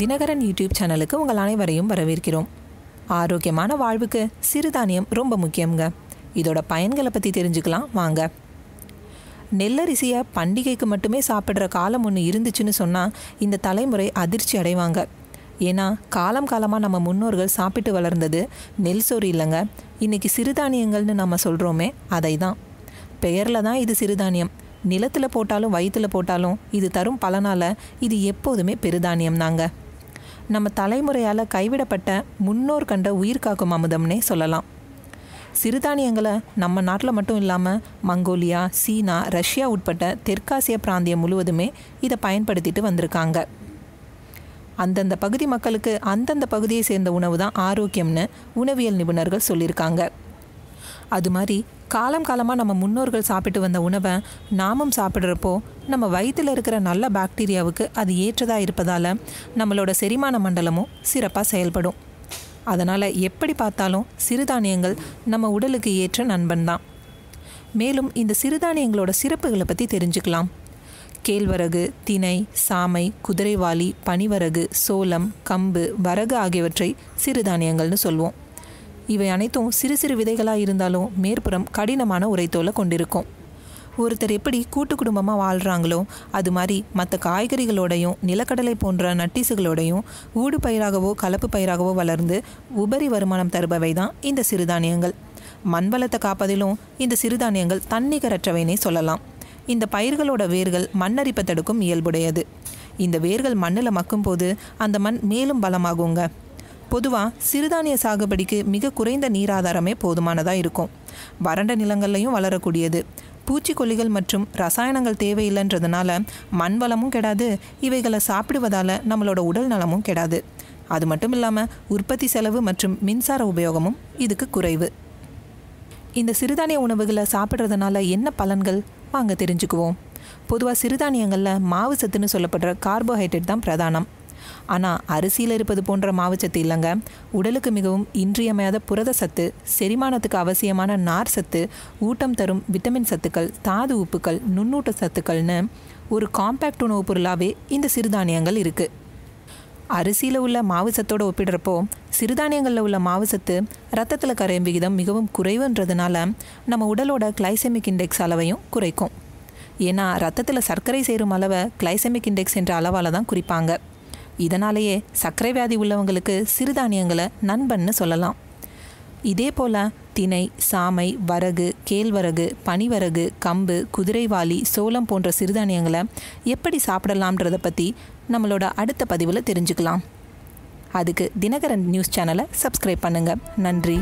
Dinakaran YouTube சேனலுக்கு உங்கள் அனைவரையும் வரவேற்கிறோம் ஆரோக்கியமான வாழ்வுக்கு சிறுதானியம் ரொம்ப முக்கியங்க இதோட பயன்களை பற்றி தெரிஞ்சுக்கலாம் வாங்க நெல்லரிசியை பண்டிகைக்கு மட்டுமே சாப்பிட்ற காலம் ஒன்று இருந்துச்சுன்னு சொன்னால் இந்த தலைமுறை அதிர்ச்சி அடைவாங்க ஏன்னா காலம் காலமாக நம்ம முன்னோர்கள் சாப்பிட்டு வளர்ந்தது நெல் சோறு இல்லைங்க இன்றைக்கி சிறுதானியங்கள்னு நம்ம சொல்கிறோமே அதை தான் பெயரில் தான் இது சிறுதானியம் நிலத்தில் போட்டாலும் வயிற்றில் போட்டாலும் இது தரும் பலனால் இது எப்போதுமே பெருதானியம் தாங்க நம்ம தலைமுறையால் கைவிடப்பட்ட முன்னோர் கண்ட உயிர் காக்கும் அமுதம்னே சொல்லலாம் சிறுதானியங்களை நம்ம நாட்டில் மட்டும் இல்லாமல் மங்கோலியா சீனா ரஷ்யா உட்பட்ட தெற்காசிய பிராந்தியம் முழுவதுமே இதை பயன்படுத்திட்டு வந்திருக்காங்க அந்தந்த பகுதி மக்களுக்கு அந்தந்த பகுதியை சேர்ந்த உணவு தான் ஆரோக்கியம்னு உணவியல் நிபுணர்கள் சொல்லியிருக்காங்க அது மாதிரி காலம் காலமாக நம்ம முன்னோர்கள் சாப்பிட்டு வந்த உணவை நாமும் சாப்பிட்றப்போ நம்ம வயிற்றில் இருக்கிற நல்ல பாக்டீரியாவுக்கு அது ஏற்றதாக இருப்பதால் நம்மளோட செரிமான மண்டலமும் சிறப்பாக செயல்படும் அதனால் எப்படி பார்த்தாலும் சிறுதானியங்கள் நம்ம உடலுக்கு ஏற்ற நண்பன் தான் மேலும் இந்த சிறுதானியங்களோட சிறப்புகளை பற்றி தெரிஞ்சுக்கலாம் கேழ்வரகு தினை சாமை குதிரைவாளி பனிவரகு சோளம் கம்பு வரகு ஆகியவற்றை சிறுதானியங்கள்னு சொல்வோம் இவை அனைத்தும் சிறு சிறு விதைகளாக இருந்தாலும் மேற்புறம் கடினமான உரைத்தோலை கொண்டிருக்கும் ஒருத்தர் எப்படி கூட்டு குடும்பமாக வாழ்கிறாங்களோ அது மாதிரி மற்ற காய்கறிகளோடையும் நிலக்கடலை போன்ற நட்டிசுகளோடையும் ஊடு பயிராகவோ கலப்பு பயிராகவோ வளர்ந்து உபரி வருமானம் தருபவை தான் இந்த சிறுதானியங்கள் மண்வளத்தை காப்பதிலும் இந்த சிறுதானியங்கள் தன்னிகரற்றவைனே சொல்லலாம் இந்த பயிர்களோட வேர்கள் மண்ணரிப்பை தடுக்கும் இயல்புடையது இந்த வேர்கள் மண்ணில் மக்கும்போது அந்த மண் மேலும் பலமாகுங்க பொதுவாக சிறுதானிய சாகுபடிக்கு மிக குறைந்த நீராதாரமே போதுமானதாக இருக்கும் வறண்ட நிலங்கள்லையும் வளரக்கூடியது பூச்சிக்கொல்லிகள் மற்றும் ரசாயனங்கள் தேவையில்லைன்றதுனால மண் வளமும் கெடாது இவைகளை சாப்பிடுவதால் நம்மளோட உடல் நலமும் கெடாது அது மட்டும் இல்லாமல் உற்பத்தி செலவு மற்றும் மின்சார உபயோகமும் இதுக்கு குறைவு இந்த சிறுதானிய உணவுகளை சாப்பிட்றதுனால என்ன பலன்கள் வாங்க தெரிஞ்சுக்குவோம் பொதுவாக சிறுதானியங்களில் மாவு சத்துன்னு சொல்லப்படுற கார்போஹைட்ரேட் தான் பிரதானம் ஆனால் அரிசியில் இருப்பது போன்ற மாவுச்சத்து இல்லைங்க உடலுக்கு மிகவும் இன்றியமையாத புரத சத்து செரிமானத்துக்கு அவசியமான நார் சத்து ஊட்டம் தரும் விட்டமின் சத்துக்கள் தாது உப்புக்கள் நுண்ணூட்ட சத்துக்கள்னு ஒரு காம்பேக்ட் உணவுப் பொருளாகவே இந்த சிறுதானியங்கள் இருக்குது அரிசியில் உள்ள மாவு சத்தோடு ஒப்பிடுறப்போ சிறுதானியங்களில் உள்ள மாவு சத்து ரத்தத்தில் கரையும் விகிதம் மிகவும் குறைவுன்றதுனால நம்ம உடலோட கிளைசெமிக் இண்டெக்ஸ் அளவையும் குறைக்கும் ஏன்னா ரத்தத்தில் சர்க்கரை சேரும் அளவை கிளைசெமிக் இண்டெக்ஸ் என்ற அளவால் தான் குறிப்பாங்க இதனாலேயே சர்க்கரை வியாதி உள்ளவங்களுக்கு சிறுதானியங்களை நண்பன்னு சொல்லலாம் இதே போல் தினை சாமை வரகு கேழ்வரகு பனிவரகு கம்பு குதிரைவாளி சோளம் போன்ற சிறுதானியங்களை எப்படி சாப்பிடலாம்ன்றதை பற்றி நம்மளோட அடுத்த பதிவில் தெரிஞ்சுக்கலாம் அதுக்கு தினகரன் நியூஸ் சேனலை சப்ஸ்கிரைப் பண்ணுங்கள் நன்றி